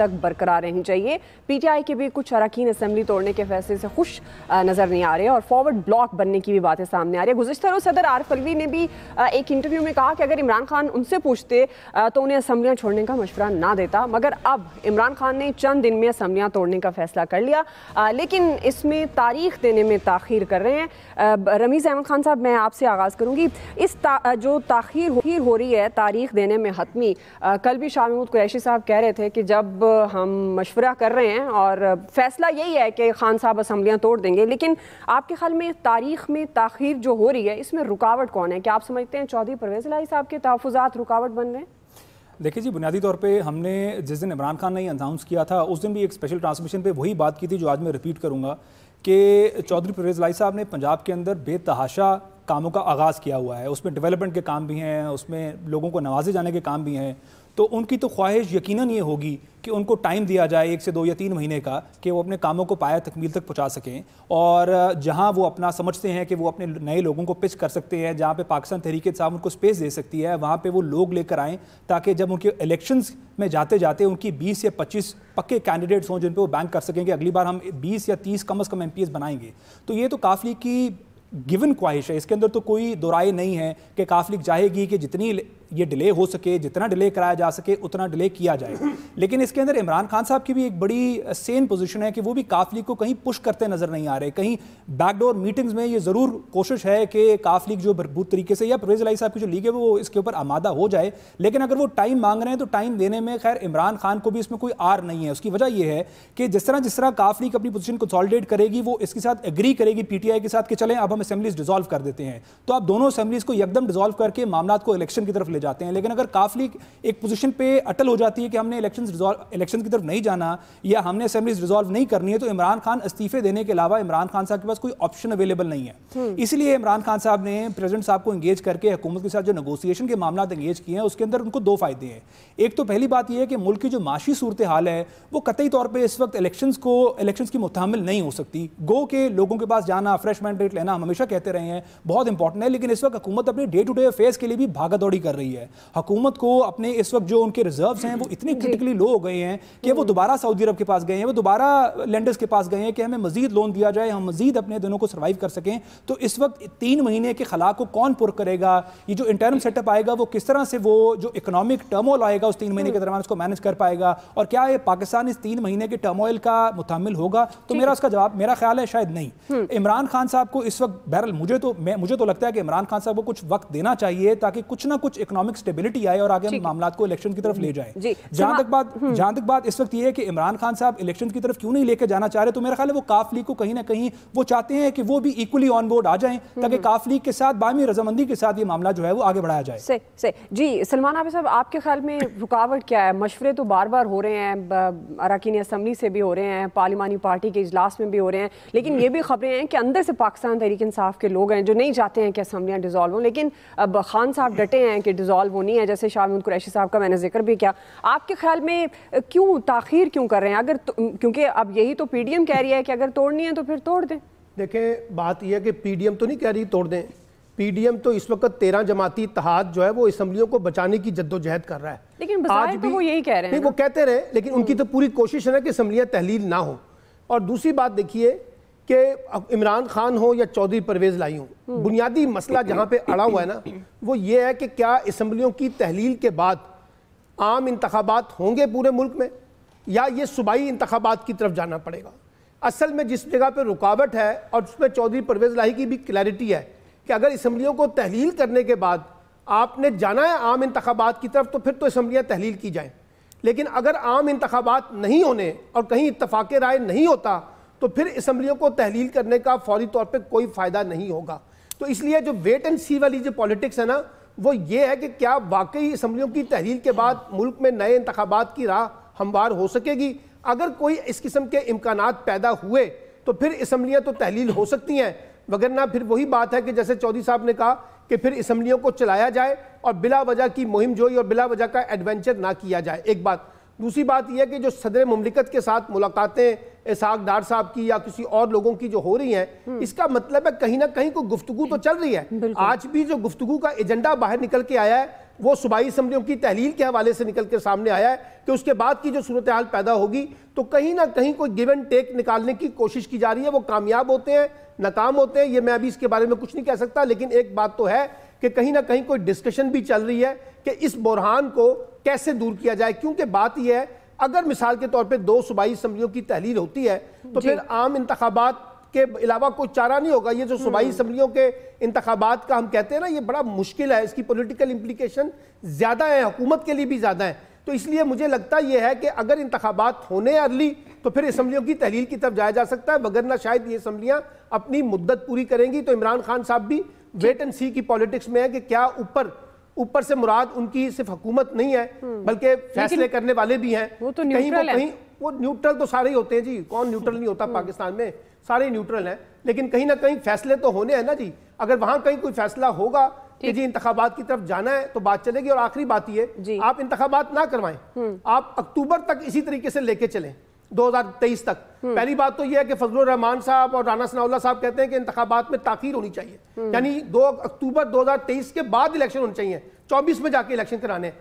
तक बरकरार रहनी चाहिए पीटीआई के भी कुछ अरकान असम्बली तोड़ने के फैसले से खुश नज़र नहीं आ रहे और फॉरवर्ड ब्लॉक बनने की भी बातें सामने आ रही है गुजशतर रोज़ सदर आरफ अलवी ने भी एक इंटरव्यू में कहा कि अगर इमरान खान उनसे पूछते तो उन्हें असम्बलियाँ छोड़ने का मशवरा ना देता मगर अब इमरान खान ने चंद दिन में असम्बलियाँ तोड़ने का फैसला कर लिया लेकिन इसमें तारीख देने में ताखिर कर रहे हैं रमीज़ अहमद खान साहब मैं आपसे आगाज़ करूँगी इस ता, जो ताखिर हो रही है तारीख देने में हतमी कल भी शाह महमूद कुरैशी साहब कह रहे थे कि जब हम मशवरा कर रहे हैं और फैसला यही है कि खान साहब असम्बलियाँ तोड़ देंगे लेकिन आपके ख्याल में तारीख में तखिर जो हो रही है इसमें रुकावट कौन है क्या आप समझते हैं चौधरी परवेज लाई साहब के तहफात रुकावट बन रहे हैं देखिए जी बुनियादी तौर पे हमने जिस दिन इमरान खान ने अनाउंस किया था उस दिन भी एक स्पेशल ट्रांसमिशन पे वही बात की थी जो आज मैं रिपीट करूँगा कि चौधरी परवेज लाई साहब ने पंजाब के अंदर बेतहाशा कामों का आगाज़ किया हुआ है उसमें डेवलपमेंट के काम भी हैं उसमें लोगों को नवाजे जाने के काम भी हैं तो उनकी तो ख्वाहिश यकीनन ये होगी कि उनको टाइम दिया जाए एक से दो या तीन महीने का कि वो अपने कामों को पाया तकमील तक पहुंचा सकें और जहां वो अपना समझते हैं कि वो अपने नए लोगों को पिच कर सकते हैं जहां पे पाकिस्तान तहरीक साहब उनको स्पेस दे सकती है वहां पे वो लोग लेकर आएँ ताकि जब उनके इलेक्शंस में जाते जाते उनकी बीस या पच्चीस पक्के कैंडिडेट्स हों जिन पर वो बैंक कर सकें कि अगली बार हम बीस या तीस कम अज़ कम एम बनाएंगे तो ये तो काफ़ी की गिवन ख्वाहिश है इसके अंदर तो कोई दोराए नहीं है कि काफ़ी चाहेगी कि जितनी ये डिले हो सके जितना डिले कराया जा सके उतना डिले किया जाए लेकिन इसके अंदर इमरान खान साहब की भी एक बड़ी सेम पोजीशन है कि वो भी काफ लीग को कहीं पुश करते नजर नहीं आ रहे कहीं बैकडोर मीटिंग्स में ये ज़रूर कोशिश है कि काफ लीग जो भरपूर तरीके से या परवेज लाई साहब की जो लीग है वो इसके ऊपर आमादा हो जाए लेकिन अगर वो टाइम मांग रहे हैं तो टाइम देने में खैर इमरान खान को भी इसमें कोई आर नहीं है उसकी वजह यह है कि जिस तरह जिस तरह काफ लीग अपनी पोजीशन कंसोलिडेट करेगी वो इसके साथ एग्री करेगी पीटीआई के साथ कि चलें अब हम असेंबलीज डिजोल्व कर देते हैं तो आप दोनों असेंबलीज को एकदम डिजोल्व करके मामला को इलेक्शन की तरफ ले चले जाते हैं लेकिन अगर काफली एक पोजीशन पे अटल हो जाती है कि हमने इलेक्शन इलेक्शन की तरफ नहीं जाना या हमने असेंबली रिजॉल्व नहीं करनी है तो इमरान खान इस्तीफे देने के अलावा इमरान खान साहब के पास कोई ऑप्शन अवेलेबल नहीं है हम्म। इसलिए इमरान खान साहब ने प्रेजिडेंट साहब को इंगेज करके हुकूमत के साथ जो नगोसिएशन के मामला इंगेज किए हैं उसके अंदर उनको दो फायदे हैं एक तो पहली बात यह है कि मुल्क की जो माशी सूरत हाल है वो कतई तौर पर इस वक्त इलेक्शन को इलेक्शन की मुतमिल नहीं हो सकती गो के लोगों के पास जाना फ्रेश मैंडेट लेना हम हमेशा कहते रहे हैं बहुत इंपॉर्टेंट है लेकिन इस वक्त हुकूमत अपने डे टू डे अफेयर्स के लिए भी भागा दौड़ी कर रही है रही है हकूमत को अपने इस वक्त जो उनके रिजर्व हैं वो इतने क्रिटिकली लो हो गए हैं कि वो हम्म। दोबारा सऊदी अरब के पास गए हैं वो दोबारा लेंडर्स के पास गए हैं कि हमें मजीद लोन दिया जाए हम मजीद अपने दिनों को सर्वाइव कर सकें तो इस वक्त तीन महीने के खला को कौन पुर करेगा ये जो इंटरनल सेटअप आएगा वो किस तरह से वो जो इकोनॉमिक टर्मोल आएगा उस तीन महीने के हम्म। दौरान उसको मैनेज कर पाएगा और क्या ये पाकिस्तान इस तीन महीने के टर्मोइल का मुतमिल होगा तो मेरा उसका जवाब मेरा ख्याल है शायद नहीं हम्म। इमरान खान साहब को इस वक्त बहरल मुझे तो मैं मुझे तो लगता है कि इमरान खान साहब को कुछ वक्त देना चाहिए ताकि कुछ ना कुछ इकोनॉमिक इकोनॉमिक स्टेबिलिटी आए और आगे हम मामला को इलेक्शन की तरफ ले जाए जहां तक बात हम्म। जहां तक बात इस वक्त ये है कि इमरान खान साहब इलेक्शन की तरफ क्यों नहीं लेकर जाना चाह रहे तो मेरा ख्याल है वो काफ लीग को कहीं ना कहीं वो चाहते हैं कि वो भी इक्वली ऑन बोर्ड आ जाए हम्म। ताकि काफ लीग के साथ बामी रजामंदी के साथ ये मामला जो है वो आगे बढ़ाया जाए जी सलमान आबिद साहब आपके ख्याल में रुकावट क्या है मशवरे तो बार बार हो रहे हैं अरकान असम्बली से भी हो रहे हैं पार्लिमानी पार्टी के इजलास में भी हो रहे हैं लेकिन ये भी खबरें हैं कि अंदर से पाकिस्तान तहरीक इंसाफ के लोग हैं जो नहीं चाहते हैं कि असम्बलियाँ डिजॉल्व हों लेकिन अब खान साहब डटे हैं कि रिजॉल्व होनी है जैसे शाह महमूद कुरैशी साहब का मैंने जिक्र भी किया आपके ख्याल में क्यों ताखिर क्यों कर रहे हैं अगर तो, क्योंकि अब यही तो पी डी एम कह रही है कि अगर तोड़नी है तो फिर तोड़ दें देखें बात यह है कि पी डी एम तो नहीं कह रही तोड़ दें पी डी एम तो इस वक्त तेरह जमाती इतिहाद जो है वो इसम्बलियों को बचाने की जद्दोजहद कर रहा है लेकिन आज तो भी तो वो यही कह रहे हैं वो कहते रहे लेकिन उनकी हम्म। तो पूरी कोशिश है ना कि इसम्बलियाँ तहलील ना हो और दूसरी बात देखिए कि इमरान खान हो या चौधरी परवेज लाई हो बुनियादी मसला जहाँ पे अड़ा हुआ है ना वो ये है कि क्या इसम्बलियों की तहलील के बाद आम इंतबात होंगे पूरे मुल्क में या ये सूबाई इंतबात की तरफ जाना पड़ेगा असल में जिस जगह पर रुकावट है और उसमें चौधरी परवेज लाही की भी क्लैरिटी है कि अगर इसम्बलियों को तहलील करने के बाद आपने जाना है आम इंतबात की तरफ तो फिर तो इसम्बलियाँ तहलील की जाएँ लेकिन अगर आम इंतबात नहीं होने और कहीं इतफाक़ राय नहीं होता तो फिर असम्बलियों को तहलील करने का फौरी तौर पर कोई फ़ायदा नहीं होगा तो इसलिए जो वेट एंड सी वाली जो पॉलिटिक्स है ना वो ये है कि क्या वाकई असम्बलियों की तहलील के बाद मुल्क में नए इंतबात की राह हमवार हो सकेगी अगर कोई इस किस्म के इम्कान पैदा हुए तो फिर इसम्बलियाँ तो तहलील हो सकती हैं वगरना फिर वही बात है कि जैसे चौधरी साहब ने कहा कि फिर इसम्बलियों को चलाया जाए और बिला वजह की मुहिम जोई और बिला वजह का एडवेंचर ना किया जाए एक बात दूसरी बात यह कि जो सदर ममलिकत के साथ मुलाकातें इसहाक डार साहब की या किसी और लोगों की जो हो रही है हम्म। इसका मतलब है कहीं ना कहीं कोई गुफ्तगु तो चल रही है आज भी जो गुफ्तगु का एजेंडा बाहर निकल के आया है वो सूबाई असम्बलियों की तहलील के हवाले से निकल के सामने आया है कि उसके बाद की जो सूरत हाल पैदा होगी तो कहीं ना कहीं कोई गिव एंड टेक निकालने की कोशिश की जा रही है वो कामयाब होते हैं नाकाम होते हैं ये मैं अभी इसके बारे में कुछ नहीं कह सकता लेकिन एक बात तो है कि कहीं ना कहीं कोई डिस्कशन भी चल रही है कि इस बुरहान को कैसे दूर किया जाए क्योंकि बात यह है अगर मिसाल के तौर पर दो सूबाई असम्बलियों की तहलील होती है तो फिर आम इंतबात के अलावा कोई चारा नहीं होगा ये जो हम्म। सूबाई असम्बलियों के इंतबात का हम कहते हैं ना ये बड़ा मुश्किल है इसकी पोलिटिकल इम्प्लीकेशन ज़्यादा है हुकूमत के लिए भी ज़्यादा है तो इसलिए मुझे लगता यह है कि अगर इंतबात होने अर्ली तो फिर असम्बलियों की तहलील की तरफ जाया जा सकता है वगरना शायद ये असम्बलियाँ अपनी मुद्दत पूरी करेंगी तो इमरान खान साहब भी वेट एंड सी की पॉलिटिक्स में है कि क्या ऊपर ऊपर से मुराद उनकी सिर्फ हुकूमत नहीं है हम्म। बल्कि फैसले करने वाले भी हैं वो तो कहीं वो कहीं वो न्यूट्रल तो सारे ही होते हैं जी कौन न्यूट्रल नहीं होता हम्म। पाकिस्तान में सारे न्यूट्रल हैं लेकिन कहीं ना कहीं फैसले तो होने हैं ना जी अगर वहां कहीं कोई फैसला होगा कि जी इंतबात की तरफ जाना है तो बात चलेगी और आखिरी बात यह आप इंतबात ना करवाएं हम्म। आप अक्टूबर तक इसी तरीके से लेके चलें 2023 तक हम्म। पहली बात तो यह है कि फजल रहमान साहब और राना सनाउल्ला साहब कहते हैं कि इंतबात में ताखिर होनी चाहिए हम्म। यानी 2 अक्टूबर 2023 के बाद इलेक्शन होने चाहिए 24 में जाके इलेक्शन कराने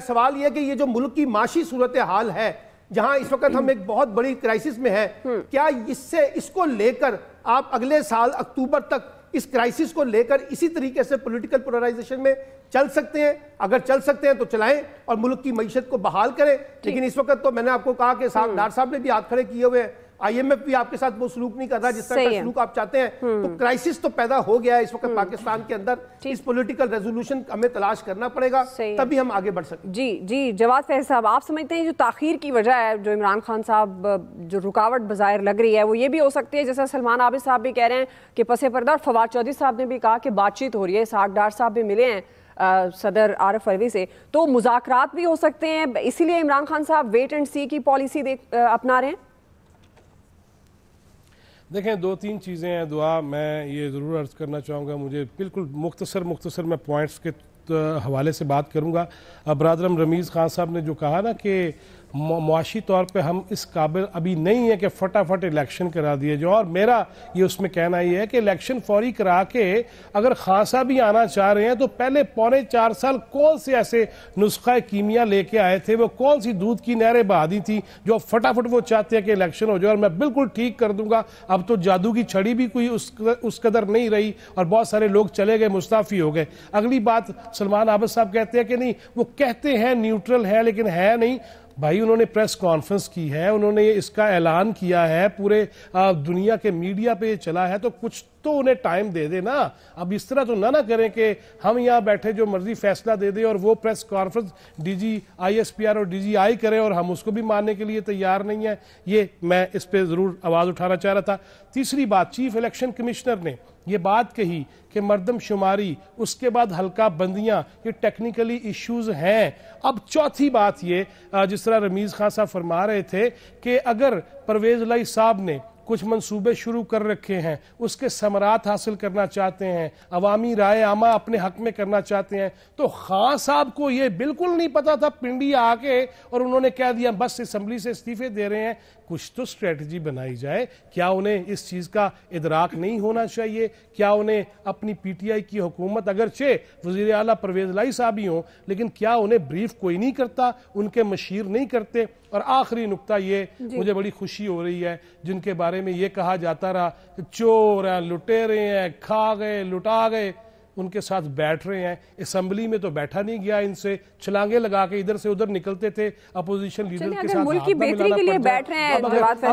सवाल यह कि ये जो मुल्क की माशी सूरत हाल है जहां इस वक्त हम्म। हम एक बहुत बड़ी क्राइसिस में है क्या इससे इसको लेकर आप अगले साल अक्टूबर तक इस क्राइसिस को लेकर इसी तरीके से पॉलिटिकल पोलराइजेशन में चल सकते हैं अगर चल सकते हैं तो चलाएं और मुल्क की मीशत को बहाल करें लेकिन इस वक्त तो मैंने आपको कहा कि साहब हम्म। डार साहब ने भी हाथ खड़े किए हुए हैं आईएमएफ भी आपके साथ वो सलूक नहीं कर रहा जिस तरह का सलूक आप चाहते हैं तो क्राइसिस हम्म। तो पैदा हो गया है इस वक्त हम्म। पाकिस्तान के अंदर इस पॉलिटिकल रेजोल्यूशन हमें तलाश करना पड़ेगा तभी हम आगे बढ़ सकते जी जी जवाब फैज साहब आप समझते हैं जो ताखिर की वजह है जो इमरान खान साहब जो रुकावट बाजायर लग रही है वो ये भी हो सकती है जैसा सलमान आबिद साहब भी कह रहे हैं कि पसे पर्दा फवाद चौधरी साहब ने भी कहा कि बातचीत हो रही है साग डार साहब भी मिले हैं आ, सदर आरफ अरवी से तो मुजाकरात भी हो सकते हैं इसीलिए इमरान खान साहब वेट एंड सी की पॉलिसी देख आ, अपना रहे हैं देखें दो तीन चीज़ें हैं दुआ मैं ये ज़रूर अर्ज़ करना चाहूँगा मुझे बिल्कुल मुख्तसर मुख्तसर मैं पॉइंट्स के हवाले से बात करूँगा बरदरम रमीज़ ख़ान साहब ने जो कहा ना कि मुआशी तौर पे हम इस काबिल अभी नहीं है कि फटाफट इलेक्शन करा दिए जाए और मेरा ये उसमें कहना ये है कि इलेक्शन फौरी करा के अगर खासा भी आना चाह रहे हैं तो पहले पौने चार साल कौन से ऐसे नुस्खा कीमिया लेके आए थे वो कौन सी दूध की नहरें बहा दी थी जो फटाफट वो चाहते हैं कि इलेक्शन हो जाए और मैं बिल्कुल ठीक कर दूंगा अब तो जादू की छड़ी भी कोई उस उस कदर नहीं रही और बहुत सारे लोग चले गए मुस्ताफ़ी हो गए अगली बात सलमान आबद साहब कहते हैं कि नहीं वो कहते हैं न्यूट्रल है लेकिन है नहीं भाई उन्होंने प्रेस कॉन्फ्रेंस की है उन्होंने इसका ऐलान किया है पूरे दुनिया के मीडिया पे चला है तो कुछ तो उन्हें टाइम दे देना अब इस तरह तो ना ना करें कि हम यहाँ बैठे जो मर्जी फैसला दे दे और वो प्रेस कॉन्फ्रेंस डीजी आईएसपीआर और डीजीआई करें और हम उसको भी मानने के लिए तैयार नहीं है ये मैं इस पर ज़रूर आवाज़ उठाना चाह रहा था तीसरी बात चीफ इलेक्शन कमिश्नर ने ये बात कही कि मरदमशुमारी उसके बाद हल्का बंदियां ये टेक्निकली इश्यूज हैं अब चौथी बात ये जिस तरह रमीज़ खान साहब फरमा रहे थे कि अगर परवेज लाई साहब ने कुछ मंसूबे शुरू कर रखे हैं उसके समरात हासिल करना चाहते हैं अवामी राय आमा अपने हक में करना चाहते हैं तो खां साहब को ये बिल्कुल नहीं पता था पिंडी आके और उन्होंने कह दिया बस असम्बली से इस्तीफे दे रहे हैं कुछ तो स्ट्रेटजी बनाई जाए क्या उन्हें इस चीज़ का इदराक नहीं होना चाहिए क्या उन्हें अपनी पीटीआई की हुकूमत अगरचे वजीर अला परवेज लाई साहब ही हों लेकिन क्या उन्हें ब्रीफ कोई नहीं करता उनके मशीर नहीं करते और आखिरी नुकता ये मुझे बड़ी खुशी हो रही है जिनके बारे में ये कहा जाता रहा कि चोर हैं लुटेरे हैं खा गए लुटा गए उनके साथ बैठ रहे हैं असम्बली में तो बैठा नहीं गया इनसे छलांगे लगा के इधर से उधर निकलते थे अपोजिशन लीडर के साथ मुल्क की बेहतरी के लिए बैठ रहे हैं अब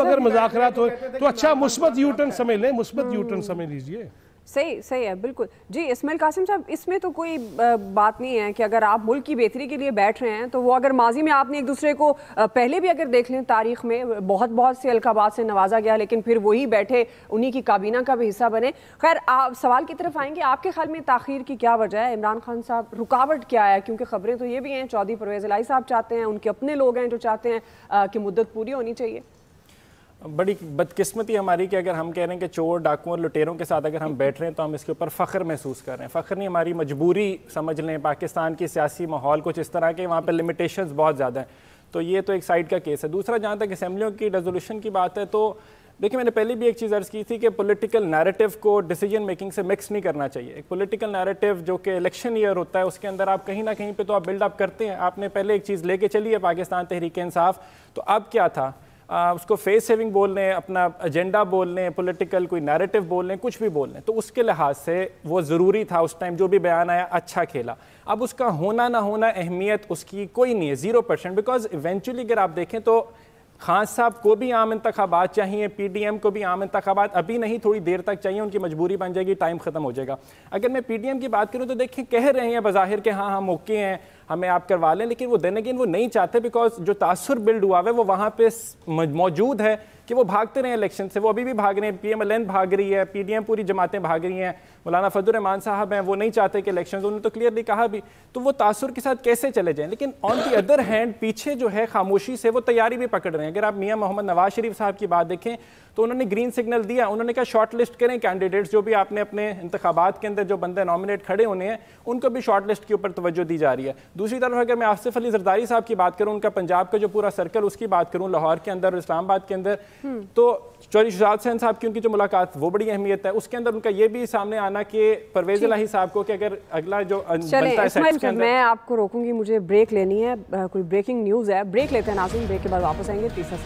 अगर, मजाक हो तो अच्छा मुस्बत यूटर्न समझ लें मुस्बत यूटर्न समझ लीजिए सही सही है बिल्कुल जी इसमाइल कासिम साहब इसमें तो कोई बात नहीं है कि अगर आप मुल्क की बेहतरी के लिए बैठ रहे हैं तो वो अगर माजी में आपने एक दूसरे को पहले भी अगर देख लें तारीख में बहुत बहुत से अलकाबाद से नवाजा गया लेकिन फिर वही बैठे उन्हीं की काबीना का भी हिस्सा बने खैर आप सवाल की तरफ आएंगे आपके ख्याल में तखिर की क्या वजह है इमरान खान साहब रुकावट क्या है क्योंकि खबरें तो ये भी हैं चौधरी परवेज़ लाई साहब चाहते हैं उनके अपने लोग हैं जो चाहते हैं कि मुद्दत पूरी होनी चाहिए बड़ी बदकिस्मती हमारी कि अगर हम कह रहे हैं कि चोर डाकुओं लुटेरों के साथ अगर हम बैठ रहे हैं तो हम इसके ऊपर फ़ख्र महसूस कर रहे हैं फ़ख्र नहीं हमारी मजबूरी समझ लें पाकिस्तान की सियासी माहौल कुछ इस तरह के वहाँ पर लिमिटेशन बहुत ज़्यादा हैं तो ये तो एक साइड का केस है दूसरा जहाँ तक असम्बलियों की रेजोल्यूशन की बात है तो देखिए मैंने पहले भी एक चीज़ अर्ज़ की थी कि पॉलिटिकल नैरेटिव को डिसीजन मेकिंग से मिक्स नहीं करना चाहिए एक पॉलिटिकल नैरेटिव जो कि इलेक्शन ईयर होता है उसके अंदर आप कहीं ना कहीं पे तो आप बिल्डअप करते हैं आपने पहले एक चीज़ लेके चली है पाकिस्तान तहरीक इंसाफ तो अब क्या था उसको फेस सेविंग बोल लें अपना एजेंडा बोल लें पोलिटिकल कोई नैरेटिव बोल लें कुछ भी बोल लें तो उसके लिहाज से वो ज़रूरी था उस टाइम जो भी बयान आया अच्छा खेला अब उसका होना ना होना अहमियत उसकी कोई नहीं है ज़ीरो परसेंट बिकॉज इवेंचुअली अगर आप देखें तो खान साहब को भी आम इंतबात चाहिए एम को भी आम इंतबात अभी नहीं थोड़ी देर तक चाहिए उनकी मजबूरी बन जाएगी टाइम ख़त्म हो जाएगा अगर मैं एम की बात करूँ तो देखिए कह रहे हैं बाहिर के हाँ हम हाँ, ओके हैं हमें आप करवा लें लेकिन वो देने के वो नहीं चाहते बिकॉज जो तासुर बिल्ड हुआ है वो वहाँ पे मौजूद है कि वो भागते रहे इलेक्शन से वो अभी भी भाग रहे हैं पी एम भाग रही है पी पूरी जमातें भाग रही हैं मौलाना फजुलरहमान साहब हैं वो नहीं चाहते कि इलेक्शन उन्होंने तो क्लियरली कहा भी तो वो तासर के साथ कैसे चले जाएँ लेकिन ऑन दी अदर हैंड पीछे जो है खामोशी से वो तैयारी भी पकड़ रहे हैं अगर आप मियाँ मोहम्मद नवाज शरीफ साहब की बात देखें तो उन्होंने ग्रीन सिग्नल दिया उन्होंने कहा शॉर्ट लिस्ट करें कैंडिडेट्स जो भी आपने अपने इंतबात के अंदर जो बंदे नॉमिनेट खड़े होने हैं उनको भी शॉर्ट लिस्ट के ऊपर तवज्जो दी जा रही है दूसरी तरफ अगर मैं आसिफ अली जरदारी साहब की बात करूँ उनका पंजाब का जो पूरा सर्कल उसकी बात करूँ लाहौर के अंदर और इस्लामाबाद के अंदर तो चौधरी शुजात सैन साहब की उनकी जो मुलाकात वो बड़ी अहमियत है उसके अंदर उनका ये भी सामने आना कि परवेज लाही साहब को कि अगर अगला जो बनता है मैं आपको रोकूंगी मुझे ब्रेक लेनी है कोई ब्रेकिंग न्यूज़ है ब्रेक लेते हैं नाजिम ब्रेक के बाद वापस आएंगे तीसरा